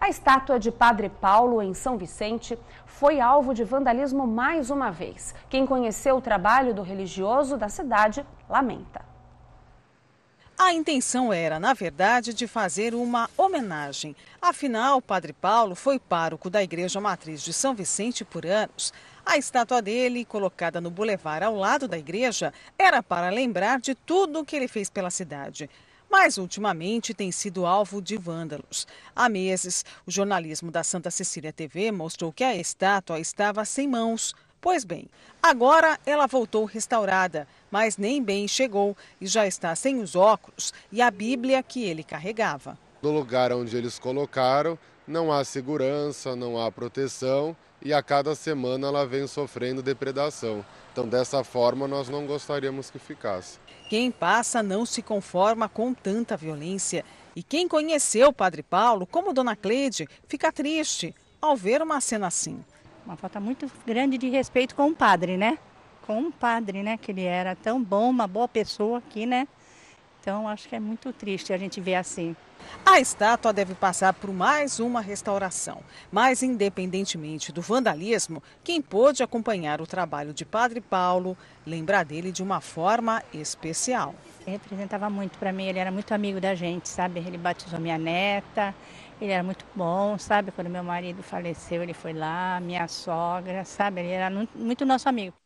A estátua de Padre Paulo, em São Vicente, foi alvo de vandalismo mais uma vez. Quem conheceu o trabalho do religioso da cidade lamenta. A intenção era, na verdade, de fazer uma homenagem. Afinal, Padre Paulo foi pároco da Igreja Matriz de São Vicente por anos. A estátua dele, colocada no bulevar ao lado da igreja, era para lembrar de tudo o que ele fez pela cidade mas ultimamente tem sido alvo de vândalos. Há meses, o jornalismo da Santa Cecília TV mostrou que a estátua estava sem mãos. Pois bem, agora ela voltou restaurada, mas nem bem chegou e já está sem os óculos e a Bíblia que ele carregava. No lugar onde eles colocaram, não há segurança, não há proteção e a cada semana ela vem sofrendo depredação. Então, dessa forma, nós não gostaríamos que ficasse. Quem passa não se conforma com tanta violência. E quem conheceu o Padre Paulo, como Dona Cleide, fica triste ao ver uma cena assim. Uma falta muito grande de respeito com o padre, né? Com o padre, né? Que ele era tão bom, uma boa pessoa aqui, né? Então, acho que é muito triste a gente ver assim. A estátua deve passar por mais uma restauração, mas independentemente do vandalismo, quem pôde acompanhar o trabalho de Padre Paulo lembra dele de uma forma especial. Ele representava muito para mim, ele era muito amigo da gente, sabe? Ele batizou minha neta, ele era muito bom, sabe? Quando meu marido faleceu, ele foi lá, minha sogra, sabe? Ele era muito nosso amigo.